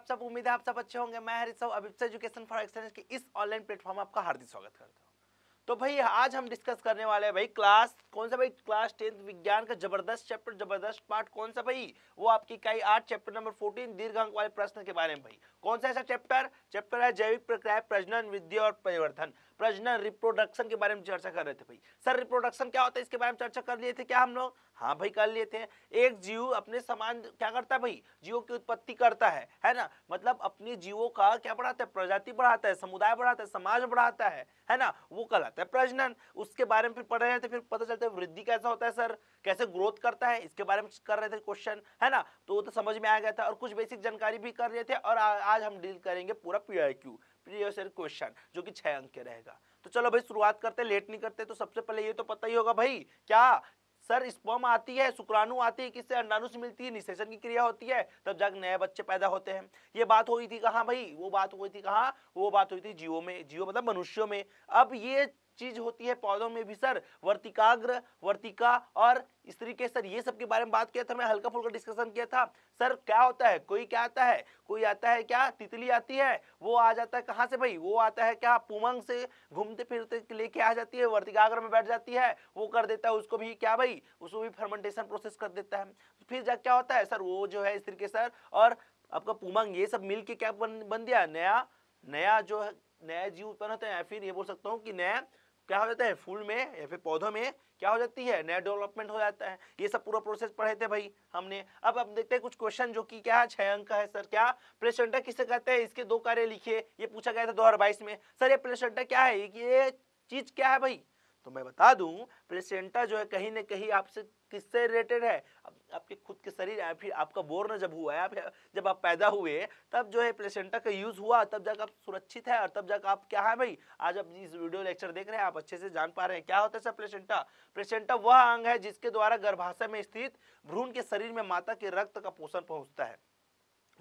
आप सब उम्मीद है आप सब अच्छे होंगे मैं Harish Sahu Abhipsa education for exchange के इस ऑनलाइन प्लेटफॉर्म में आपका हार्दिक स्वागत करता हूँ तो भाई आज हम डिस्कस करने वाले हैं भाई क्लास कौन सा भाई क्लास टेंथ विज्ञान का जबरदस्त चैप्टर जबरदस्त पार्ट कौन सा भाई वो आपकी कई आठ चैप्टर नंबर फोर्टीन दीर्घ अंक वाले प्रश्न के बारे में भाई कौन सा ऐसा चैप्टर चैप्टर है जैविक प्रक्रिया प्रजनन विद्या और परिवर्तन प्रजनन रिप्रोडक्शन के बारे में चर्चा कर रहे थे भाई सर रिप्रोडक्शन क्या होता है इसके बारे में चर्चा कर लिए थे क्या हम लोग हाँ भाई कर लिए थे एक जीव अपने समान क्या करता है भाई जीवों की उत्पत्ति करता है है ना मतलब अपने जीवों का क्या बढ़ाता है प्रजाति बढ़ाता है समुदाय बढ़ाता है समाज बढ़ाता है है ना वो कहलाता है प्रजनन उसके बारे में फिर पढ़ रहे थे फिर पता चलता है वृद्धि कैसा होता है सर कैसे ग्रोथ करता है इसके बारे में कर रहे थे क्वेश्चन है ना तो वो तो समझ में आ गया था और कुछ बेसिक जानकारी भी कर रहे थे और आज हम डील करेंगे पूरा पी प्रीवियस क्वेश्चन जो कि छह अंक के रहेगा तो चलो भाई शुरुआत करते लेट नहीं करते तो सबसे पहले ये तो पता ही होगा भाई क्या सर स्पर्म आती है शुक्राणु आती है किससे अंडाणु से मिलती है निषेचन की क्रिया होती है तब जाकर नए बच्चे पैदा होते हैं ये बात हुई थी कहाँ भाई वो बात हुई थी कहाँ वो बात हुई थी जीवो में जीवो मतलब मनुष्यों में अब ये चीज होती है पौधों में भी सर वर्तिकाग्र वर्तिका और इस तरीके सर ये सब के बारे में बात किया था मैं हल्का फुल्का डिस्कशन किया था सर क्या होता है कोई क्या आता है कोई आता है क्या तितली आती है वो आ जाता है कहाँ से भाई वो आता है क्या पुमंग से घूमते फिरते लेके आ जाती है वर्तिकाग्र में बैठ जाती है वो कर देता है उसको भी क्या भाई उसको भी फर्मेंटेशन प्रोसेस कर देता है फिर जब क्या होता है सर वो जो है इस तरीके सर और आपका पुमंग ये सब मिल क्या बन बन दिया नया नया जो है नया जीव उत्पन्न होता है फिर ये बोल सकता हूँ कि नया क्या हो जाता है फूल में या फिर पौधों में क्या हो जाती है नया डेवलपमेंट हो जाता है ये सब पूरा प्रोसेस पढ़े थे भाई हमने अब अब देखते हैं कुछ क्वेश्चन जो कि क्या है छह अंक है सर क्या प्लेसेंटा किसे कहते हैं इसके दो कार्य लिखिए ये पूछा गया था दो में सर ये प्लेसेंटा क्या है ये चीज क्या है भाई तो मैं बता दूं प्लेसेंटा जो है कहीं ना कहीं आपसे किससे रिलेटेड है अब आपके खुद के शरीर फिर आपका बोर्न जब हुआ है आप जब आप पैदा हुए तब जो है प्लेसेंटा का यूज हुआ तब जाकर आप सुरक्षित है और तब जाकर आप क्या है भाई आज आप इस वीडियो लेक्चर देख रहे हैं आप अच्छे से जान पा रहे हैं क्या होता है सर प्लेसेंटा प्लेसेंटा वह अंग है जिसके द्वारा गर्भाशय में स्थित भ्रूण के शरीर में माता के रक्त का पोषण पहुंचता है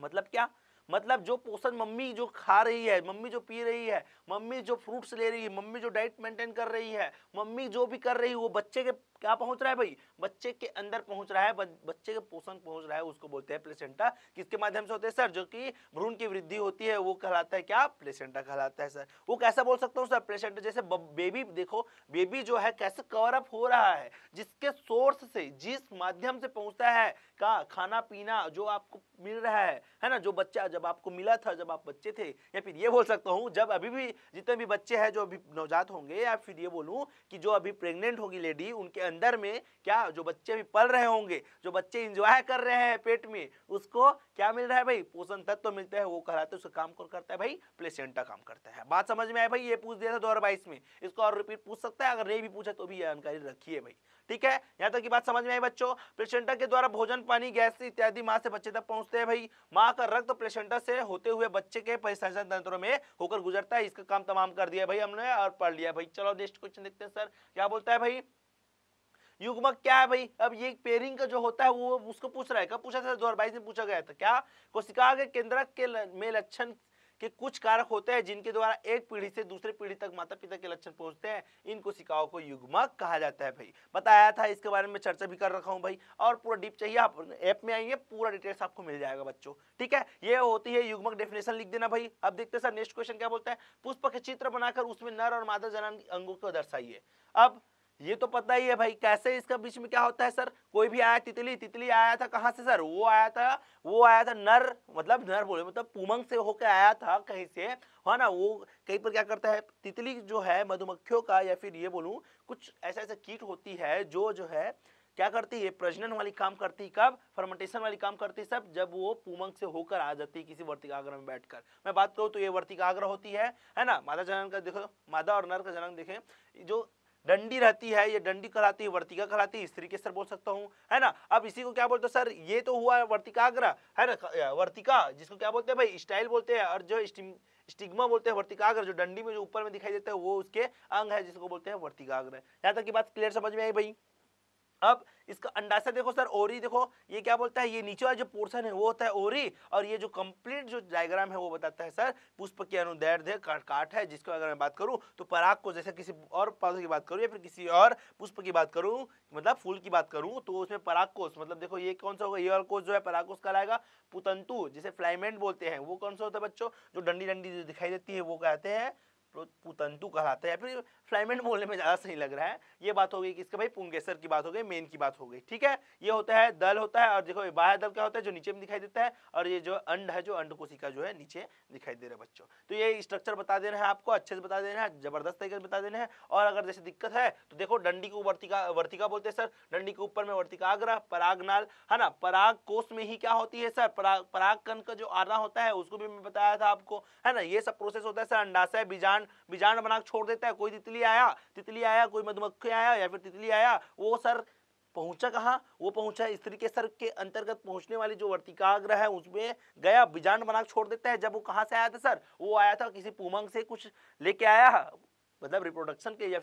मतलब क्या मतलब जो पोषण मम्मी जो खा रही है मम्मी जो पी रही है मम्मी जो फ्रूट्स ले रही है मम्मी जो डाइट मेंटेन कर रही है मम्मी जो भी कर रही है वो बच्चे के क्या पहुंच रहा है भाई बच्चे के अंदर पहुंच रहा है बच्चे के पोषण पहुंच रहा है उसको बोलते हैं प्लेसेंटा किसके माध्यम से होते हैं सर जो कि भ्रूण की वृद्धि होती है वो कहलाता है क्या प्लेसेंटा कहलाता है सर वो कैसा बोल सकता हूँ सर प्लेसेंटा जैसे बेबी देखो बेबी जो है कैसे कवर अप हो रहा है जिसके सोर्स से जिस माध्यम से पहुंचता है का खाना पीना जो आपको मिल रहा है है ना जो बच्चा जब आपको मिला था जब आप बच्चे थे या फिर ये बोल सकता हूँ जब अभी भी जितने भी बच्चे हैं जो अभी नवजात होंगे या फिर ये बोलूँ कि जो अभी प्रेग्नेंट होगी लेडी उनके अंदर में क्या जो बच्चे भी पल रहे होंगे जो बच्चे इंजॉय कर रहे हैं पेट में उसको क्या मिल रहा है भाई पोषण तत्व तो मिलता है वो कहलाते हैं उसका काम कौन करता है भाई प्लेसेंटा काम करता है बात समझ में आए भाई ये पूछ दिया था दो में इसको और रिपीट पूछ सकता है अगर नहीं भी पूछा तो भी जानकारी रखिए भाई ठीक है यहाँ तक की बात समझ में आई बच्चों प्लेसेंटा के द्वारा भोजन पानी गैस इत्यादि माँ से बच्चे तक पहुंचते हैं भाई माँ का रक्त प्लेसेंटा से होते हुए बच्चे के परिसंचन तंत्रों में होकर गुजरता है इसका काम तमाम कर दिया भाई हमने और पढ़ लिया भाई चलो नेक्स्ट क्वेश्चन देखते हैं सर क्या बोलता है भाई युग्मक क्या है भाई अब ये पेयरिंग का जो होता है वो उसको पूछ रहा है कब पूछा था दो में पूछा गया था क्या कोशिका के केंद्रक के में लक्षण के कुछ कारक होते हैं जिनके द्वारा एक पीढ़ी से दूसरे पीढ़ी तक माता पिता के लक्षण पहुंचते हैं इन कोशिकाओं को युग्मक कहा जाता है भाई बताया था इसके बारे में चर्चा भी कर रखा हूं भाई और पूरा डीप चाहिए आप ऐप में आएंगे पूरा डिटेल्स आपको मिल जाएगा बच्चों ठीक है ये होती है युग्मक डेफिनेशन लिख देना भाई अब देखते सर नेक्स्ट क्वेश्चन क्या बोलता है पुष्प के चित्र बनाकर उसमें नर और मादा जनन अंगों को दर्शाइए अब ये तो पता ही है भाई कैसे इसका बीच में क्या होता है सर कोई भी आया तितली तितली आया था कहाँ से सर वो आया था वो आया था नर मतलब नर बोले मतलब पुमंग से होकर आया था कहीं से है हाँ ना वो कहीं पर क्या करता है तितली जो है मधुमक्खियों का या फिर ये बोलूँ कुछ ऐसा ऐसा कीट होती है जो जो है क्या करती है प्रजनन वाली काम करती कब फर्मेंटेशन वाली काम करती सब जब वो पुमंग से होकर आ जाती है किसी आग्रह में बैठकर मैं बात करूँ तो ये आग्रह होती है है ना मादा जनन का देखो मादा और नर का जनन देखें जो डंडी रहती है ये डंडी कहलाती है वर्तिका कहलाती है इस तरीके से बोल सकता हूँ है ना अब इसी को क्या बोलते हैं सर ये तो हुआ है वर्तिकाग्र है ना वर्तिका जिसको क्या बोलते हैं भाई स्टाइल बोलते हैं और जो स्टिग्मा बोलते हैं वर्तिकाग्र जो डंडी में जो ऊपर में दिखाई देता है वो उसके अंग है जिसको बोलते हैं वर्तिकाग्रह यहाँ तक की बात क्लियर समझ में आई भाई अब इसका अंडाशय देखो सर ओरी देखो ये क्या बोलता है ये नीचे वाला जो पोर्शन है वो होता है ओरी और ये जो कंप्लीट जो डायग्राम है वो बताता है सर पुष्प के अनुदैर्ध्य काट है जिसको अगर मैं बात करूं तो पराग को जैसे किसी और पौधे की बात करूं या फिर किसी और पुष्प की बात करूं मतलब फूल की बात करूं तो उसमें कोष मतलब देखो ये कौन सा होगा ये और कोष जो है का कहलाएगा पुतंतु जिसे फ्लाइमेंट बोलते हैं वो कौन सा होता है बच्चों जो डंडी डंडी जो दिखाई देती है वो कहते हैं पुतंतु कहलाता है या फिर फ्लाइमेंट बोलने में ज़्यादा सही लग रहा है ये बात हो गई कि इसके भाई पुंगेसर की बात हो गई मेन की बात हो गई ठीक है ये होता है दल होता है और देखो ये बाह्य दल क्या होता है जो नीचे में दिखाई देता है और ये जो अंड है जो अंड कोशिका जो है नीचे दिखाई दे रहा है बच्चों तो ये स्ट्रक्चर बता देना है आपको अच्छे से बता देना है जबरदस्त तरीके से बता देना है और अगर जैसे दिक्कत है तो देखो डंडी को वर्तिका वर्तिका बोलते हैं सर डंडी के ऊपर में वर्तिकाग्रह परागनाल है ना पराग कोष में ही क्या होती है सर पराग कण का जो आना होता है उसको भी मैं बताया था आपको है ना ये सब प्रोसेस होता है सर अंडाशय बीजाण बीजांड बीजांड बना छोड़ देता है कोई तितली आया तितली आया कोई मधुमक्खी आया या फिर तितली आया वो सर पहुंचा कहा वो पहुंचा स्त्री के सर के अंतर्गत पहुंचने वाली जो वर्तिकाग्र है उसमें गया बीजांड बना छोड़ देता है जब वो कहाँ से आया था सर वो आया था किसी पुमंग से कुछ लेके आया मतलब रिप्रोडक्शन के या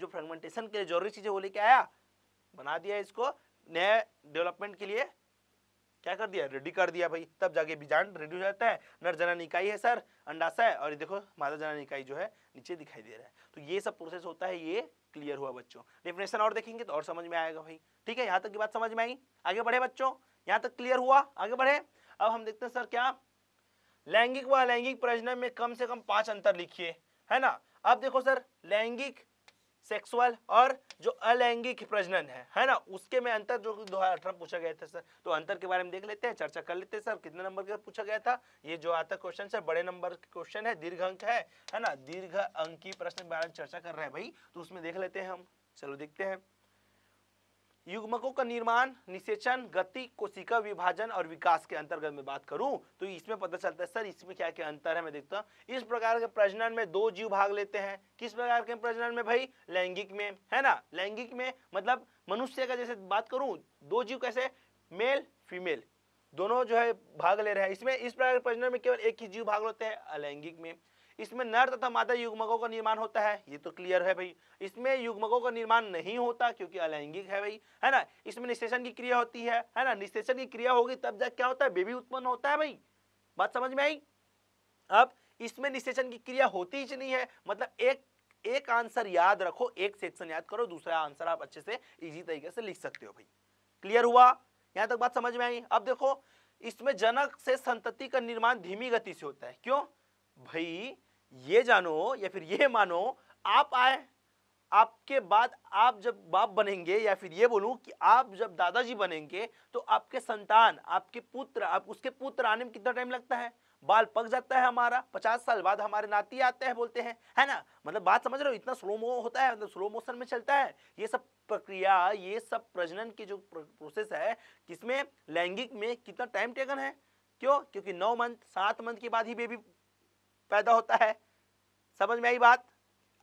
जो फ्रेगमेंटेशन के लिए जरूरी चीज़ें वो लेके आया बना दिया इसको नए डेवलपमेंट के लिए क्या कर दिया रेडी कर दिया भाई तब जाके बीजान रेडी हो जाता है नर इकाई है सर अंडाशय और ये देखो मादा जनन इकाई जो है नीचे दिखाई दे रहा है तो ये सब प्रोसेस होता है ये क्लियर हुआ बच्चों डेफिनेशन और देखेंगे तो और समझ में आएगा भाई ठीक है यहाँ तक की बात समझ में आई आगे बढ़े बच्चों यहाँ तक क्लियर हुआ आगे बढ़े अब हम देखते हैं सर क्या लैंगिक व अलैंगिक प्रजनन में कम से कम पांच अंतर लिखिए है ना अब देखो सर लैंगिक सेक्सुअल और जो अलैंगिक प्रजनन है है ना उसके में अंतर जो दो हजार अठारह पूछा गया था सर तो अंतर के बारे में देख लेते हैं चर्चा कर लेते हैं सर कितने नंबर का पूछा गया था ये जो आता क्वेश्चन सर बड़े नंबर के क्वेश्चन है दीर्घ अंक है है ना दीर्घ अंकी प्रश्न के बारे में चर्चा कर रहे हैं भाई तो उसमें देख लेते हैं हम चलो देखते हैं युग्मकों का निर्माण निषेचन गति कोशिका विभाजन और विकास के अंतर्गत में बात करूं तो इसमें पता चलता है सर इसमें क्या क्या अंतर है मैं देखता हूँ इस प्रकार के प्रजनन में दो जीव भाग लेते हैं किस प्रकार के प्रजनन में भाई लैंगिक में है ना लैंगिक में मतलब मनुष्य का जैसे बात करूं दो जीव कैसे मेल फीमेल दोनों जो है भाग ले रहे हैं इसमें इस प्रकार के प्रजनन में केवल एक ही जीव भाग लेते हैं अलैंगिक में इसमें नर तथा मादा युग्मकों का निर्माण होता है ये तो क्लियर है भाई इसमें युग्मकों का निर्माण नहीं होता क्योंकि अलैंगिक है भाई है ना इसमें निषेचन की क्रिया होती है है ना निषेचन की क्रिया होगी तब जाके क्या होता है बेबी उत्पन्न होता है भाई बात समझ में आई अब इसमें निषेचन की क्रिया होती ही नहीं है मतलब एक एक आंसर याद रखो एक सेक्शन याद करो दूसरा आंसर आप अच्छे से इजी तरीके से लिख सकते हो भाई क्लियर हुआ यहां तक बात समझ में आई अब देखो इसमें जनक से संतति का निर्माण धीमी गति से होता है क्यों भाई ये जानो या फिर ये मानो आप आए आपके बाद आप जब बाप बनेंगे या फिर ये बोलूं कि आप जब दादाजी बनेंगे तो आपके संतान आपके पुत्र आप उसके पुत्र आने में कितना टाइम लगता है बाल पक जाता है हमारा पचास साल बाद हमारे नाती आते हैं बोलते हैं है ना मतलब बात समझ रहे हो इतना स्लो मो होता है मतलब स्लो मोशन में चलता है ये सब प्रक्रिया ये सब प्रजनन की जो प्रोसेस है किसमें लैंगिक में कितना टाइम टेकन है क्यों क्योंकि नौ मंथ सात मंथ के बाद ही बेबी पैदा होता है समझ में आई बात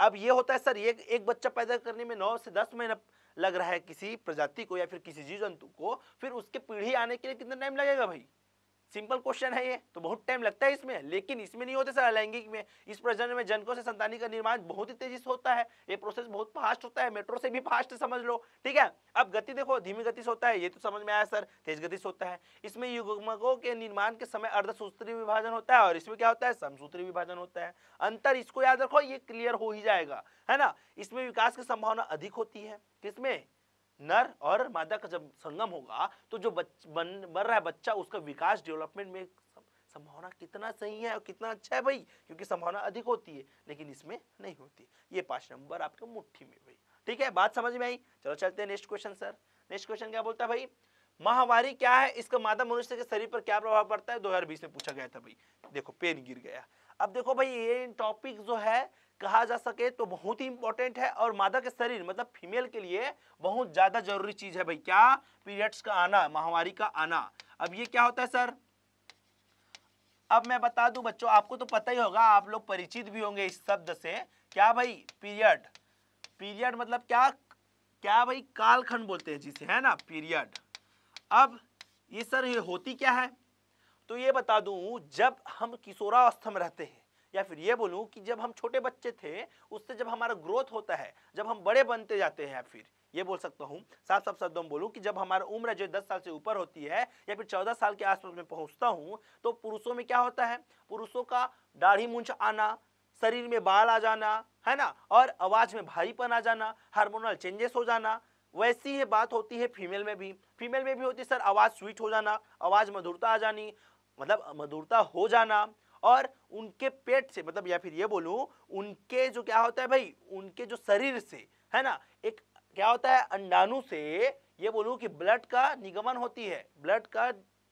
अब ये होता है सर ये एक बच्चा पैदा करने में नौ से दस महीना लग रहा है किसी प्रजाति को या फिर किसी जीव जंतु को फिर उसके पीढ़ी आने के लिए कितना टाइम लगेगा भाई सिंपल क्वेश्चन है ये तो बहुत टाइम लगता है इसमें लेकिन इसमें नहीं होते सर अलैंगिक में इस प्रजनन में जनकों से संतानी का निर्माण बहुत ही तेजी से होता है ये प्रोसेस बहुत फास्ट होता है मेट्रो से भी फास्ट समझ लो ठीक है अब गति देखो धीमी गति से होता है ये तो समझ में आया सर तेज गति से होता है इसमें युगमकों के निर्माण के समय अर्धसूत्री विभाजन होता है और इसमें क्या होता है समसूत्री विभाजन होता है अंतर इसको याद रखो ये क्लियर हो ही जाएगा है ना इसमें विकास की संभावना अधिक होती है किसमें नर और मादा का जब संगम होगा तो जो बच बन बन रहा है बच्चा उसका विकास डेवलपमेंट में संभावना कितना सही है और कितना अच्छा है भाई क्योंकि संभावना अधिक होती है लेकिन इसमें नहीं होती ये पांच नंबर आपके मुट्ठी में भाई ठीक है बात समझ में आई चलो चलते हैं next question sir next question क्या बोलता है भाई महावारी क्या है इसका मादा मनुष्य के शरीर पर क्या प्रभाव पड़ता है दो में पूछा गया था भाई देखो पेन गिर गया अब देखो भाई ये टॉपिक जो है कहा जा सके तो बहुत ही इंपॉर्टेंट है और मादा के शरीर मतलब फीमेल के लिए बहुत ज़्यादा जरूरी चीज़ है भाई क्या पीरियड्स का आना महामारी का आना अब ये क्या होता है सर अब मैं बता दूं बच्चों आपको तो पता ही होगा आप लोग परिचित भी होंगे इस शब्द से क्या भाई पीरियड पीरियड मतलब क्या क्या भाई कालखंड बोलते हैं जिसे है ना पीरियड अब ये सर ये होती क्या है तो ये बता दूं जब हम किशोरावस्था में रहते हैं या फिर ये बोलूं कि जब हम छोटे बच्चे थे उससे जब हमारा ग्रोथ होता है जब हम बड़े बनते जाते हैं फिर ये बोल सकता हूँ साफ साफ शब्दों में बोलूं कि जब हमारा उम्र जो दस साल से ऊपर होती है या फिर चौदह साल के आसपास में पहुंचता हूँ तो पुरुषों में क्या होता है पुरुषों का दाढ़ी मूंछ आना शरीर में बाल आ जाना है ना और आवाज़ में भारीपन आ जाना हार्मोनल चेंजेस हो जाना वैसी ही बात होती है फीमेल में भी फीमेल में भी होती है सर आवाज़ स्वीट हो जाना आवाज़ मधुरता आ जानी मतलब मधुरता हो जाना और उनके पेट से मतलब या फिर ये बोलूं उनके जो क्या होता है भाई उनके जो शरीर से है ना एक क्या होता है अंडाणु से ये बोलूं कि ब्लड का निगमन होती है ब्लड का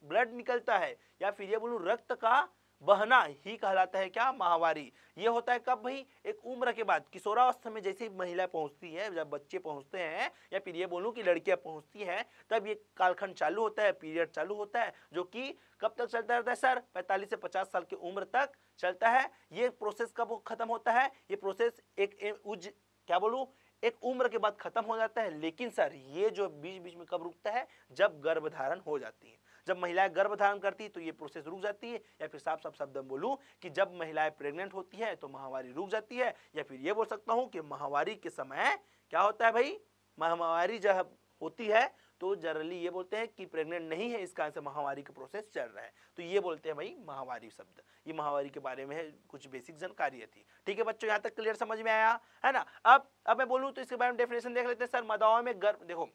ब्लड निकलता है या फिर ये बोलूं रक्त का बहना ही कहलाता है क्या महावारी ये होता है कब भाई एक उम्र के बाद किशोरावस्था में जैसे महिला पहुंचती है जब बच्चे पहुंचते हैं या फिर ये बोलूं कि लड़कियां पहुंचती हैं तब ये कालखंड चालू होता है पीरियड चालू होता है जो कि कब तक चलता रहता है सर पैंतालीस से पचास साल की उम्र तक चलता है ये प्रोसेस कब खत्म होता है ये प्रोसेस एक उज क्या बोलू एक उम्र के बाद खत्म हो जाता है लेकिन सर ये जो बीच बीच में कब रुकता है जब गर्भधारण हो जाती है जब महिलाएं गर्भ धारण करती तो ये प्रोसेस रुक जाती है या फिर साफ साफ शब्द में बोलूँ कि जब महिलाएं प्रेग्नेंट होती है तो महावारी रुक जाती है या फिर ये बोल सकता हूँ कि महावारी के समय क्या होता है भाई महावारी जब होती है तो जनरली ये बोलते हैं कि प्रेग्नेंट नहीं है इस कारण से महावारी का प्रोसेस चल रहा है तो ये बोलते हैं भाई महावारी शब्द ये महावारी के बारे में कुछ बेसिक जानकारी थी ठीक है बच्चों यहाँ तक क्लियर समझ में आया है ना अब अब मैं बोलूँ तो इसके बारे में डेफिनेशन देख लेते हैं सर मदाओं में गर्भ देखो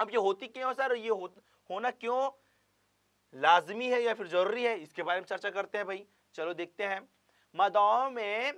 अब ये होती क्यों सर ये हो, होना क्यों लाजमी है या फिर ज़रूरी है इसके बारे में चर्चा करते हैं भाई चलो देखते हैं मादाओं में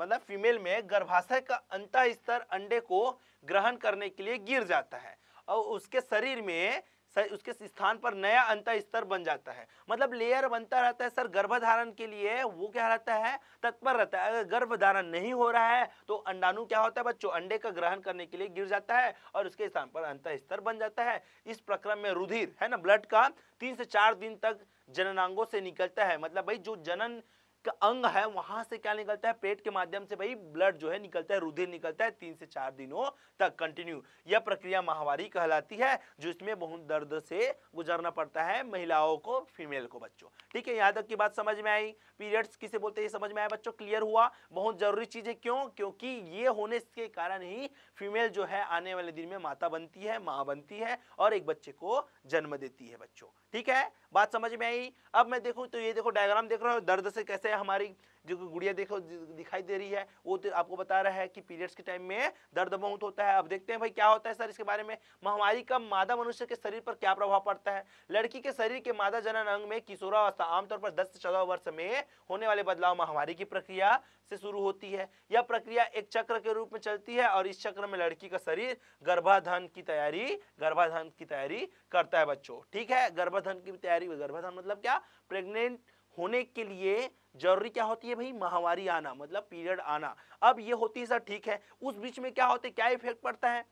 मतलब फीमेल में गर्भाशय का अंत स्तर अंडे को ग्रहण करने के लिए गिर जाता है और उसके शरीर में उसके स्थान पर नया अंत स्तर बन जाता है मतलब लेयर बनता रहता है सर गर्भधारण के लिए वो क्या रहता है तत्पर रहता है अगर गर्भधारण नहीं हो रहा है तो अंडाणु क्या होता है बच्चों अंडे का ग्रहण करने के लिए गिर जाता है और उसके स्थान पर अंत स्तर बन जाता है इस प्रक्रम में रुधिर है ना ब्लड का तीन से चार दिन तक जननांगों से निकलता है मतलब भाई जो जनन का अंग है वहां से क्या निकलता है पेट के माध्यम से भाई ब्लड जो है निकलता है रुधिर निकलता है तीन से चार दिनों तक कंटिन्यू यह प्रक्रिया महावारी कहलाती है जो इसमें बहुत दर्द से गुजरना पड़ता है महिलाओं को फीमेल को बच्चों ठीक है यहां तक की बात समझ में आई पीरियड्स किसे बोलते हैं समझ में आया बच्चों क्लियर हुआ बहुत जरूरी चीज है क्यों क्योंकि ये होने के कारण ही फीमेल जो है आने वाले दिन में माता बनती है माँ बनती है और एक बच्चे को जन्म देती है बच्चों ठीक है बात समझ में आई अब मैं देखूँ तो ये देखो डायग्राम देख रहे हो दर्द से कैसे हमारी जो गुड़िया देखो दिखाई दे रही है वो तो आपको बता रहा है कि पीरियड्स के टाइम में दर्द बहुत होता है अब देखते हैं भाई क्या होता है सर इसके बारे में महामारी का मादा मनुष्य के शरीर पर क्या प्रभाव पड़ता है लड़की के शरीर के मादा जनन अंग में किशोरावस्था आमतौर पर दस से चौदह वर्ष में होने वाले बदलाव महामारी की प्रक्रिया से शुरू होती है यह प्रक्रिया एक चक्र के रूप में चलती है और इस चक्र में लड़की का शरीर गर्भाधान की तैयारी गर्भाधान की तैयारी करता है बच्चों ठीक है गर्भाधान की तैयारी गर्भाधान मतलब क्या प्रेग्नेंट होने के लिए जरूरी क्या होती है भाई महावारी आना मतलब पीरियड आना अब ये होती है सर ठीक है उस बीच में क्या होते क्या इफेक्ट पड़ता है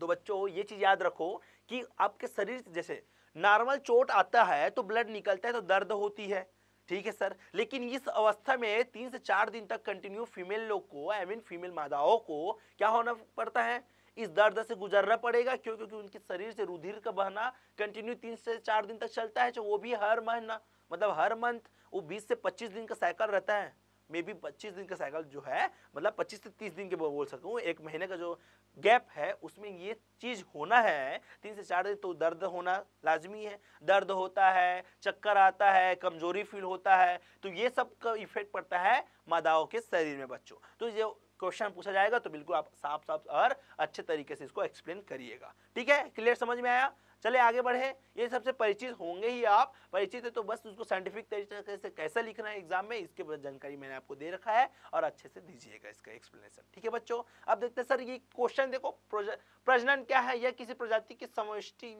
तो बच्चों ये चीज़ याद रखो कि आपके शरीर जैसे नॉर्मल चोट आता है तो ब्लड निकलता है तो दर्द होती है ठीक है सर लेकिन इस अवस्था में तीन से चार दिन तक कंटिन्यू फीमेल लोग को I I mean mean, female मादाओं को क्या होना पड़ता है इस दर्द से गुजरना पड़ेगा क्यों क्योंकि उनके शरीर से रुधिर का बहना कंटिन्यू तीन से चार दिन तक चलता है जो वो भी हर महीना मतलब हर मंथ वो 20 से 25 दिन का साइकिल रहता है मे बी पच्चीस दिन का साइकिल जो है मतलब 25 से 30 दिन के बोल सकता हूँ एक महीने का जो गैप है उसमें ये चीज़ होना है तीन से चार दिन तो दर्द होना लाजमी है दर्द होता है चक्कर आता है कमजोरी फील होता है तो ये सब का इफेक्ट पड़ता है मादाओं के शरीर में बच्चों तो जो क्वेश्चन पूछा जाएगा तो बिल्कुल आप साफ साफ और अच्छे तरीके से इसको एक्सप्लेन करिएगा ठीक है क्लियर समझ में आया चले आगे बढ़े ये सबसे परिचित होंगे ही आप परिचित है तो बस उसको साइंटिफिक तरीके से कैसे लिखना है एग्जाम में इसके बारे जानकारी मैंने आपको दे रखा है और अच्छे से दीजिएगा इसका एक्सप्लेनेशन ठीक है बच्चों अब देखते हैं सर ये क्वेश्चन देखो प्रजनन क्या है यह किसी प्रजाति की समष्टि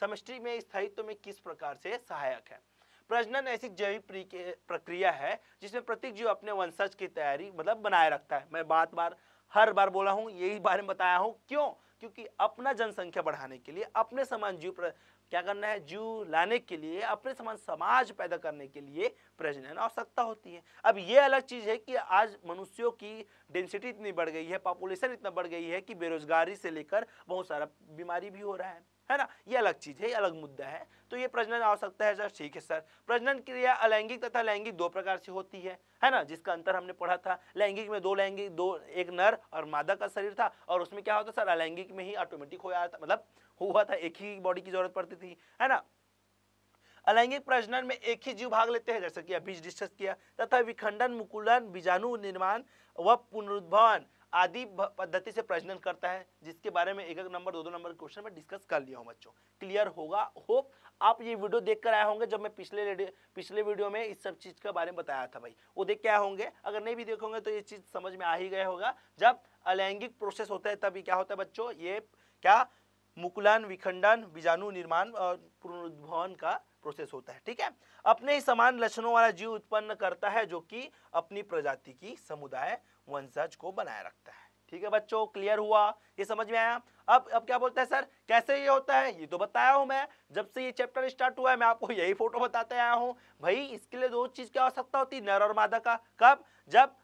समष्टि में स्थायित्व तो में किस प्रकार से सहायक है प्रजनन ऐसी जैविक प्रक्रिया है जिसमें प्रत्येक जीव अपने वंशज की तैयारी मतलब बनाए रखता है मैं बात बार हर बार बोला हूँ यही बारे में बताया हूँ क्यों क्योंकि अपना जनसंख्या बढ़ाने के लिए अपने समान जीव प्र... क्या करना है जीव लाने के लिए अपने समान समाज पैदा करने के लिए प्रजनन आवश्यकता होती है अब ये अलग चीज़ है कि आज मनुष्यों की डेंसिटी इतनी बढ़ गई है पॉपुलेशन इतना बढ़ गई है कि बेरोजगारी से लेकर बहुत सारा बीमारी भी हो रहा है है ना ये अलग चीज़ है ये अलग मुद्दा है तो ये प्रजनन आवश्यकता है सर ठीक है सर प्रजनन क्रिया अलैंगिक तथा लैंगिक दो प्रकार से होती है है ना जिसका अंतर हमने पढ़ा था लैंगिक में दो लैंगिक दो एक नर और मादा का शरीर था और उसमें क्या होता सर अलैंगिक में ही ऑटोमेटिक हो जाता मतलब हुआ था एक ही बॉडी की जरूरत पड़ती थी है ना अलैंगिक प्रजनन में एक ही जीव भाग लेते हैं जैसा कि अभी डिस्कस किया तथा विखंडन मुकुलन बीजाणु निर्माण व पुनरुद्भवन आदि पद्धति से प्रजनन करता है जिसके बारे में एक एक नंबर दो दो नंबर क्वेश्चन में डिस्कस कर लिया हूँ बच्चों क्लियर होगा होप आप ये वीडियो देख कर आए होंगे जब मैं पिछले पिछले वीडियो में इस सब चीज़ के बारे में बताया था भाई वो देख के आए होंगे अगर नहीं भी देखोगे तो ये चीज़ समझ में आ ही गया होगा जब अलैंगिक प्रोसेस होता है तभी क्या होता है बच्चों ये क्या मुकुलन विखंडन बीजाणु निर्माण और पुनरुद्भवन का प्रोसेस होता है ठीक है अपने ही समान लक्षणों वाला जीव उत्पन्न करता है जो कि अपनी प्रजाति की समुदाय वंशज को बनाए रखता है ठीक है बच्चों क्लियर हुआ ये समझ में आया अब अब क्या बोलते हैं सर कैसे ये होता है ये तो बताया हूं मैं जब से ये चैप्टर स्टार्ट हुआ है मैं आपको यही फोटो बताते आया हूं भाई इसके लिए दो चीज़ की आवश्यकता होती है नर और मादा का कब जब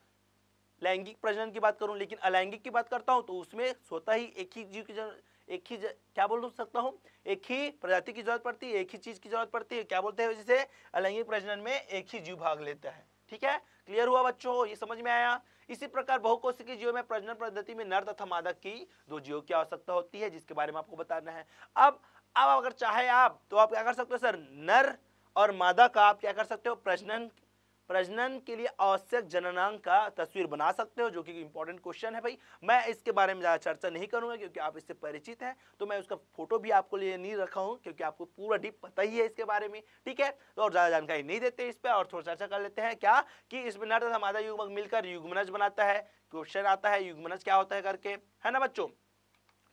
लैंगिक प्रजनन की बात करूं लेकिन अलैंगिक की बात करता हूं तो उसमें स्वतः ही एक ही जीव की जन... एक ही क्या बोल सकता हूँ एक ही प्रजाति की जरूरत पड़ती है एक ही चीज की जरूरत पड़ती है क्या बोलते हैं जिसे अलैंगिक प्रजनन में एक ही जीव भाग लेता है ठीक है क्लियर हुआ बच्चों ये समझ में आया इसी प्रकार बहुकोशिकीय जीव में प्रजनन पद्धति में नर तथा मादक की दो जीव की आवश्यकता होती है जिसके बारे में आपको बताना है अब अब अगर चाहे आप तो आप क्या कर सकते हो सर नर और मादा का आप क्या कर सकते हो प्रजनन प्रजनन के लिए आवश्यक जननांग का तस्वीर बना सकते हो जो कि इंपॉर्टेंट क्वेश्चन है भाई मैं इसके बारे में ज़्यादा चर्चा नहीं करूंगा क्योंकि आप इससे परिचित हैं तो मैं उसका फोटो भी आपको लिए नहीं रखा हूं क्योंकि आपको पूरा डीप पता ही है इसके बारे में ठीक है तो और ज़्यादा जानकारी नहीं देते इस पर और थोड़ा चर्चा कर लेते हैं क्या कि इसमें नर समाधा युगमक मिलकर युगमनज बनाता है क्वेश्चन आता है युगमनज क्या होता है करके है ना बच्चों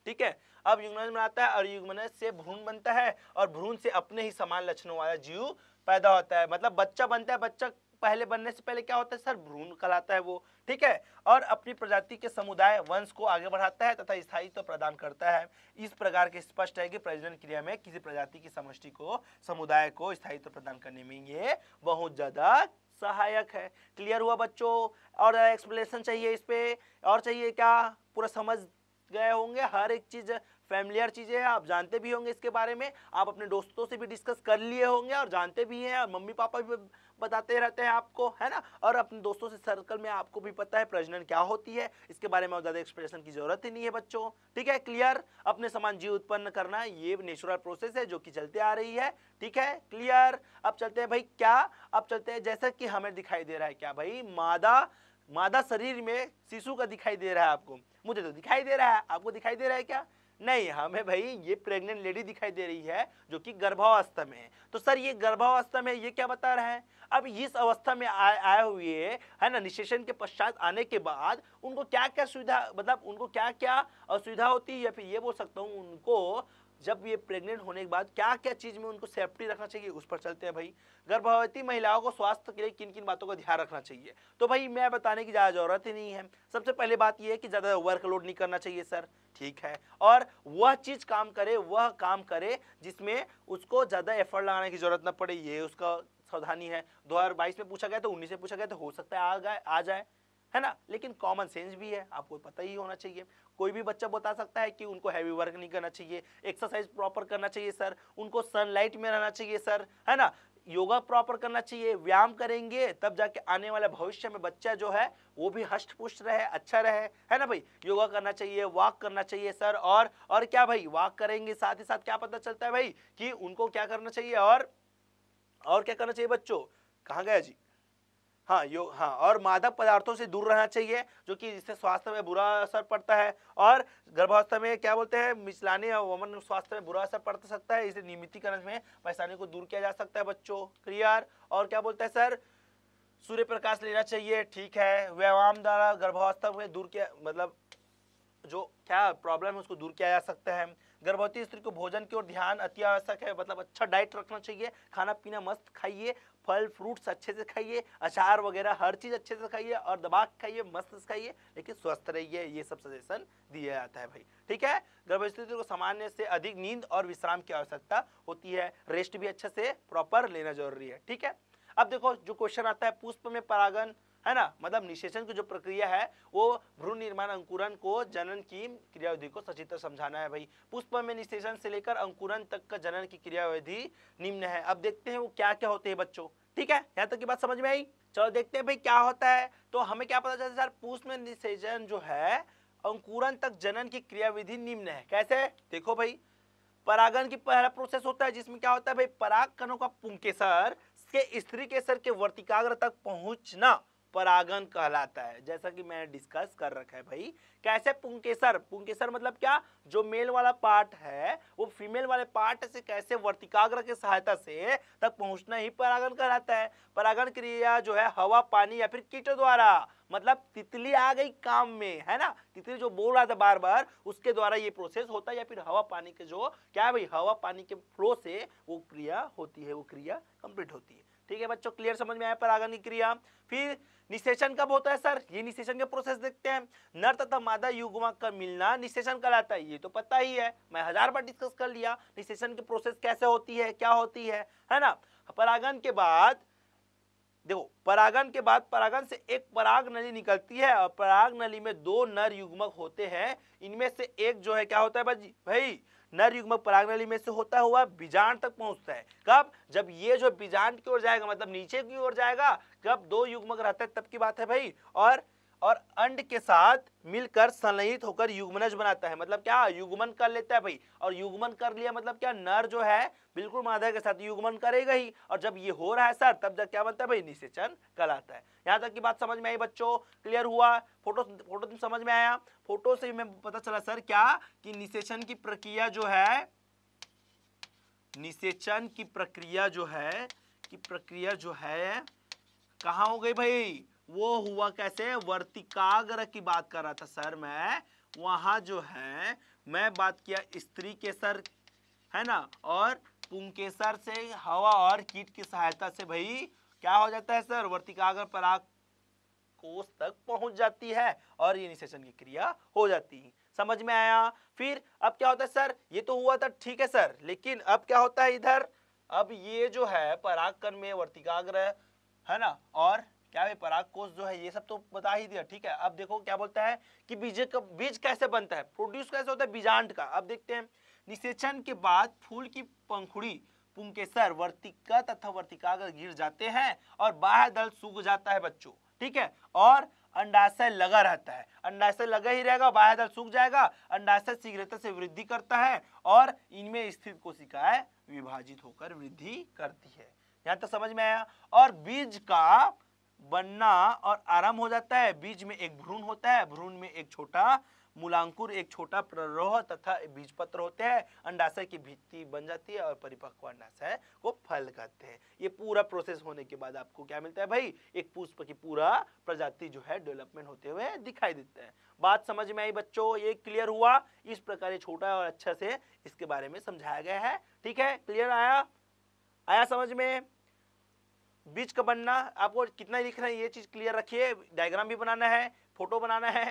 ठीक है अब युगमनज बनाता है और युगमनज से भ्रूण बनता है और भ्रूण से अपने ही समान लक्षणों वाला जीव पैदा होता है मतलब बच्चा बनता है बच्चा पहले बनने से पहले क्या होता है सर भ्रूण कहलाता है वो ठीक है और अपनी प्रजाति के समुदाय वंश को आगे बढ़ाता है तथा स्थायित्व तो प्रदान करता है इस प्रकार के स्पष्ट है कि प्रजनन क्रिया में किसी प्रजाति की समष्टि को समुदाय को स्थायित्व तो प्रदान करने में ये बहुत ज्यादा सहायक है क्लियर हुआ बच्चों और एक्सप्लेनेशन चाहिए इस पे और चाहिए क्या पूरा समझ गए होंगे हर एक चीज़ फैमिलियर चीज़ें हैं आप जानते भी होंगे इसके बारे में आप अपने दोस्तों से भी डिस्कस कर लिए होंगे और जानते भी हैं मम्मी पापा भी बताते रहते हैं आपको है ना और अपने दोस्तों से सर्कल में आपको भी पता है प्रजनन क्या होती है इसके बारे में ज़्यादा एक्सप्रेशन की ज़रूरत ही नहीं है बच्चों ठीक है क्लियर अपने समान जीव उत्पन्न करना ये नेचुरल प्रोसेस है जो कि चलते आ रही है ठीक है क्लियर अब चलते हैं भाई क्या अब चलते हैं जैसा कि हमें दिखाई दे रहा है क्या भाई मादा मादा शरीर में शिशु का दिखाई दे रहा है आपको मुझे तो दिखाई दे रहा है आपको दिखाई दे रहा है क्या नहीं हमें भाई ये प्रेग्नेंट लेडी दिखाई दे रही है जो कि गर्भावस्था में है तो सर ये गर्भावस्था में ये क्या बता रहा है अब इस अवस्था में आए आए हुए है ना निशेषण के पश्चात आने के बाद उनको क्या क्या सुविधा मतलब उनको क्या क्या असुविधा होती है या फिर ये बोल सकता हूँ उनको जब ये प्रेग्नेंट होने के बाद क्या क्या चीज़ में उनको सेफ्टी रखना चाहिए उस पर चलते हैं भाई गर्भवती महिलाओं को स्वास्थ्य के लिए किन किन बातों का ध्यान रखना चाहिए तो भाई मैं बताने की ज़्यादा ज़रूरत ही नहीं है सबसे पहले बात यह है कि ज़्यादा वर्कलोड नहीं करना चाहिए सर ठीक है और वह चीज़ काम करे वह काम करे जिसमें उसको ज़्यादा एफर्ट लगाने की ज़रूरत ना पड़े ये उसका सावधानी है बाईस में पूछा गया तो उन्नीस में पूछा गया तो हो सकता है आ, आ जाए है ना लेकिन कॉमन सेंस भी है आपको पता ही होना चाहिए कोई भी बच्चा बता सकता है कि उनको हैवी वर्क नहीं करना चाहिए एक्सरसाइज प्रॉपर करना चाहिए सर उनको सनलाइट में रहना चाहिए सर है ना योगा प्रॉपर करना चाहिए व्यायाम करेंगे तब जाके आने वाले भविष्य में बच्चा जो है वो भी हष्ट पुष्ट रहे अच्छा रहे है ना भाई योगा करना चाहिए वॉक करना चाहिए सर और और क्या भाई वॉक करेंगे साथ ही साथ क्या पता चलता है भाई कि उनको क्या करना चाहिए और और क्या करना चाहिए बच्चों कहाँ गया जी हाँ योग हाँ और मादक पदार्थों से दूर रहना चाहिए जो कि इससे स्वास्थ्य में बुरा असर पड़ता है और गर्भावस्था में क्या बोलते हैं मिचलाने और वमन स्वास्थ्य में बुरा असर पड़ तो सकता है इसे नियमितीकरण में परेशानी को दूर किया जा सकता है बच्चों क्लियर और क्या बोलते हैं सर सूर्य प्रकाश लेना चाहिए ठीक है व्यायाम द्वारा गर्भावस्था में दूर किया मतलब जो क्या प्रॉब्लम है उसको दूर किया जा सकता है गर्भवती स्त्री को भोजन की ओर ध्यान अति आवश्यक है मतलब अच्छा डाइट रखना चाहिए खाना पीना मस्त खाइए फल फ्रूट्स अच्छे से खाइए अचार वगैरह हर चीज़ अच्छे से खाइए और दबा खाइए मस्त से खाइए लेकिन स्वस्थ रहिए ये सब सजेशन दिया जाता है भाई ठीक है गर्भस्थिति को सामान्य से अधिक नींद और विश्राम की आवश्यकता होती है रेस्ट भी अच्छे से प्रॉपर लेना जरूरी है ठीक है अब देखो जो क्वेश्चन आता है पुष्प में परागन है ना मतलब निषेचन की जो प्रक्रिया है वो भ्रूण निर्माण अंकुरन को जनन की क्रियाविधि को सचित्र समझाना है भाई पुष्प में निषेचन से लेकर अंकुरन तक का जनन की क्रियाविधि निम्न है अब देखते हैं वो क्या क्या होते हैं बच्चों ठीक है यहाँ तक की बात समझ में आई चलो देखते हैं भाई क्या होता है तो हमें क्या पता चलता है पुष्प में निषेचन जो है अंकुरन तक जनन की क्रियाविधि निम्न है कैसे देखो भाई परागन की पहला प्रोसेस होता है जिसमें क्या होता है भाई पराग कणों का पुंकेसर के स्त्री केसर के वर्तिकाग्र तक पहुंचना परागन कहलाता है जैसा कि मैंने डिस्कस कर रखा है भाई कैसे पुंकेसर पुंकेसर मतलब क्या जो मेल वाला पार्ट है वो फीमेल वाले पार्ट से कैसे वर्तिकाग्र के सहायता से तक पहुंचना ही परागन कहलाता है परागन क्रिया जो है हवा पानी या फिर कीटों द्वारा मतलब तितली आ गई काम में है ना तितली जो बोल रहा था बार बार उसके द्वारा ये प्रोसेस होता है या फिर हवा पानी के जो क्या है भाई हवा पानी के फ्लो से वो क्रिया होती है वो क्रिया कंप्लीट होती है ठीक है बच्चों क्लियर समझ में आया परागन की क्रिया फिर निषेचन कब होता है सर ये निषेचन के प्रोसेस देखते हैं नर तथा मादा युग्मा का मिलना निषेचन कहलाता है ये तो पता ही है मैं हजार बार डिस्कस कर लिया निषेचन की प्रोसेस कैसे होती है क्या होती है है ना परागन के बाद देखो परागन के बाद परागन से एक पराग नली निकलती है और पराग नली में दो नर युग्मक होते हैं इनमें से एक जो है क्या होता है भाई नर युग्म पराग नली में से होता हुआ बीजांड तक पहुंचता है कब जब ये जो बीजांड की ओर जाएगा मतलब नीचे की ओर जाएगा कब दो युग्मक रहता है तब की बात है भाई और और अंड के साथ मिलकर संलयित होकर युग्मनज बनाता है मतलब क्या युग्मन कर लेता है भाई और युग्मन कर लिया मतलब क्या नर जो है बिल्कुल मादा के साथ युग्मन करेगा ही और जब ये हो रहा है सर तब जब क्या बनता है भाई निषेचन कहलाता है यहाँ तक की बात समझ में आई बच्चों क्लियर हुआ फोटो फोटो तुम समझ में आया फोटो से मैं पता चला सर क्या कि निषेचन की प्रक्रिया जो है निषेचन की प्रक्रिया जो है की प्रक्रिया जो है कहा हो गई भाई वो हुआ कैसे वर्तिकाग्र की बात कर रहा था सर मैं वहां जो है मैं बात किया स्त्री के सर है ना और पुंकेसर से हवा और कीट की सहायता से भाई क्या हो जाता है सर वर्तिकाग्र पराग कोष तक पहुंच जाती है और ये निशेषण की क्रिया हो जाती है समझ में आया फिर अब क्या होता है सर ये तो हुआ था ठीक है सर लेकिन अब क्या होता है इधर अब ये जो है परागकण में वर्तिकाग्र है ना और क्या भाई पराग कोष जो है ये सब तो बता ही दिया ठीक है अब देखो क्या बोलता है कि बीज का बीज कैसे बनता है प्रोड्यूस कैसे होता है बीजांड का अब देखते हैं निषेचन के बाद फूल की पंखुड़ी पुंकेसर वर्तिका तथा वर्तिकाग्र गिर जाते हैं और बाह्य दल सूख जाता है बच्चों ठीक है और अंडाशय लगा रहता है अंडाशय लगा ही रहेगा बाह्य दल सूख जाएगा अंडाशय शीघ्रता से वृद्धि करता है और इनमें स्थित कोशिकाएं विभाजित होकर वृद्धि करती है यहाँ तक तो समझ में आया और बीज का बनना और आरंभ हो जाता है बीज में एक भ्रूण होता है भ्रूण में एक छोटा मूलांकुर एक छोटा प्ररोह तथा बीज पत्र होते हैं अंडाशय की भित्ति बन जाती है और परिपक्व अंडाशय को फल कहते हैं ये पूरा प्रोसेस होने के बाद आपको क्या मिलता है भाई एक पुष्प की पूरा प्रजाति जो है डेवलपमेंट होते हुए दिखाई देता है बात समझ में आई बच्चों ये क्लियर हुआ इस प्रकार छोटा और अच्छा से इसके बारे में समझाया गया है ठीक है क्लियर आया आया समझ में बीच का बनना आपको कितना लिखना है ये चीज़ क्लियर रखिए डायग्राम भी बनाना है फोटो बनाना है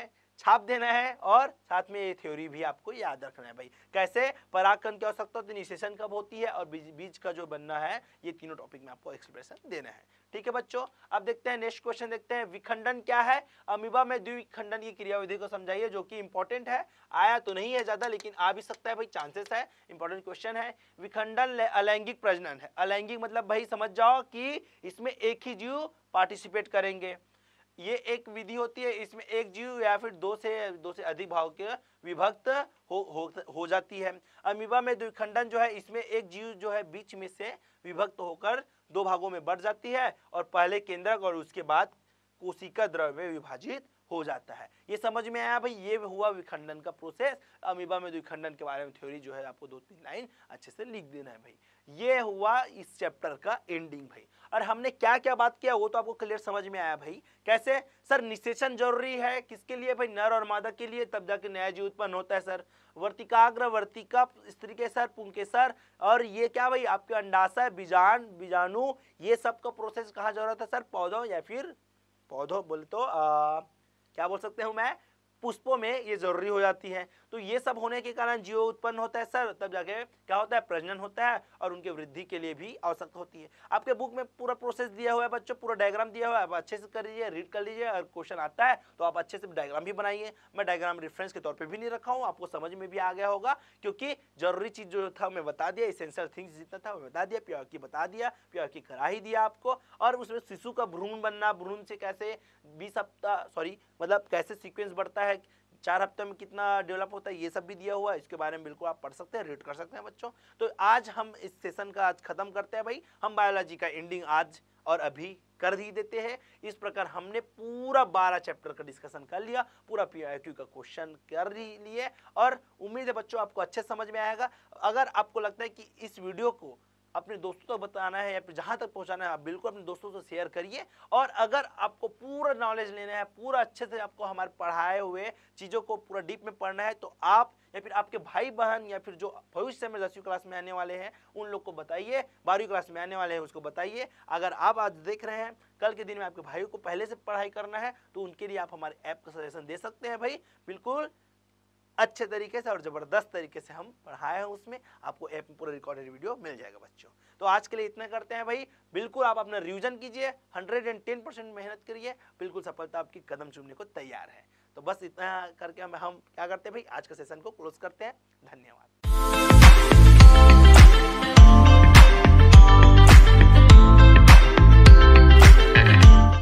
छाप देना है और साथ में ये थ्योरी भी आपको याद रखना है भाई कैसे परागकण की आवश्यकता सकता है निषेचन कब होती है और बीज बीज का जो बनना है ये तीनों टॉपिक में आपको एक्सप्रेशन देना है ठीक है बच्चों अब देखते हैं नेक्स्ट क्वेश्चन देखते हैं विखंडन क्या है अमीबा में द्विविखंडन की क्रियाविधि को समझाइए जो कि इंपॉर्टेंट है आया तो नहीं है ज्यादा लेकिन आ भी सकता है भाई चांसेस है इंपॉर्टेंट क्वेश्चन है विखंडन अलैंगिक प्रजनन है अलैंगिक मतलब भाई समझ जाओ कि इसमें एक ही जीव पार्टिसिपेट करेंगे ये एक विधि होती है इसमें एक जीव या फिर दो से दो से अधिक भाव के विभक्त हो हो, हो जाती है अमीबा में द्विखंडन जो है इसमें एक जीव जो है बीच में से विभक्त होकर दो भागों में बढ़ जाती है और पहले केंद्रक और उसके बाद कोशिका द्रव में विभाजित हो जाता है ये समझ में आया भाई ये हुआ विखंडन का प्रोसेस अमीबा में द्विखंडन के बारे में थ्योरी जो है आपको दो तीन लाइन अच्छे से लिख देना है भाई ये हुआ इस चैप्टर का एंडिंग भाई और हमने क्या क्या बात किया वो तो आपको क्लियर समझ में आया भाई कैसे सर निषेचन जरूरी है किसके लिए भाई नर और मादा के लिए तब जाके नया जीव उत्पन्न होता है सर वर्तिकाग्र वर्तिका स्त्री के सर पुंके सर और ये क्या भाई आपके अंडाशय बीजान बीजाणु ये सब का प्रोसेस कहा जरूरत है सर पौधों या फिर पौधों बोले तो आ, क्या बोल सकते हूँ मैं पुष्पों में ये जरूरी हो जाती है तो ये सब होने के कारण जीव उत्पन्न होता है सर तब जाके क्या होता है प्रजनन होता है और उनके वृद्धि के लिए भी आवश्यकता होती है आपके बुक में पूरा प्रोसेस दिया हुआ है बच्चों पूरा डायग्राम दिया हुआ है आप अच्छे से कर लीजिए रीड कर लीजिए अगर क्वेश्चन आता है तो आप अच्छे से डायग्राम भी बनाइए मैं डायग्राम रेफरेंस के तौर पर भी नहीं रखा हूँ आपको समझ में भी आ गया होगा क्योंकि जरूरी चीज़ जो था मैं बता दिया इसेंशियल थिंग्स जितना था वो बता दिया प्योर की बता दिया प्योर की करा ही दिया आपको और उसमें शिशु का भ्रूण बनना भ्रूण से कैसे बीस सप्ताह सॉरी मतलब कैसे सीक्वेंस बढ़ता है चार हफ्ते में कितना डेवलप होता है ये सब भी दिया हुआ है इसके बारे में बिल्कुल आप पढ़ सकते हैं रीड कर सकते हैं बच्चों तो आज हम इस सेशन का आज ख़त्म करते हैं भाई हम बायोलॉजी का एंडिंग आज और अभी कर ही देते हैं इस प्रकार हमने पूरा बारह चैप्टर का डिस्कशन कर लिया पूरा पी का क्वेश्चन कर ही लिए और उम्मीद है बच्चों आपको अच्छे समझ में आएगा अगर आपको लगता है कि इस वीडियो को अपने दोस्तों तक बताना है या फिर जहाँ तक पहुँचाना है आप बिल्कुल अपने दोस्तों से शेयर करिए और अगर आपको पूरा नॉलेज लेना है पूरा अच्छे से आपको हमारे पढ़ाए हुए चीज़ों को पूरा डीप में पढ़ना है तो आप या फिर आपके भाई बहन या फिर जो भविष्य में दसवीं क्लास में आने वाले हैं उन लोग को बताइए बारहवीं क्लास में आने वाले हैं उसको बताइए अगर आप आज देख रहे हैं कल के दिन में आपके भाई को पहले से पढ़ाई करना है तो उनके लिए आप हमारे ऐप का सजेशन दे सकते हैं भाई बिल्कुल अच्छे तरीके से और ज़बरदस्त तरीके से हम पढ़ाए हैं उसमें आपको ऐप में पूरा रिकॉर्डेड वीडियो मिल जाएगा बच्चों तो आज के लिए इतना करते हैं भाई बिल्कुल आप अपना रिविजन कीजिए हंड्रेड एंड टेन परसेंट मेहनत करिए बिल्कुल सफलता आपकी कदम चुमने को तैयार है तो बस इतना करके हम हम क्या करते हैं भाई आज का सेशन को क्लोज करते हैं धन्यवाद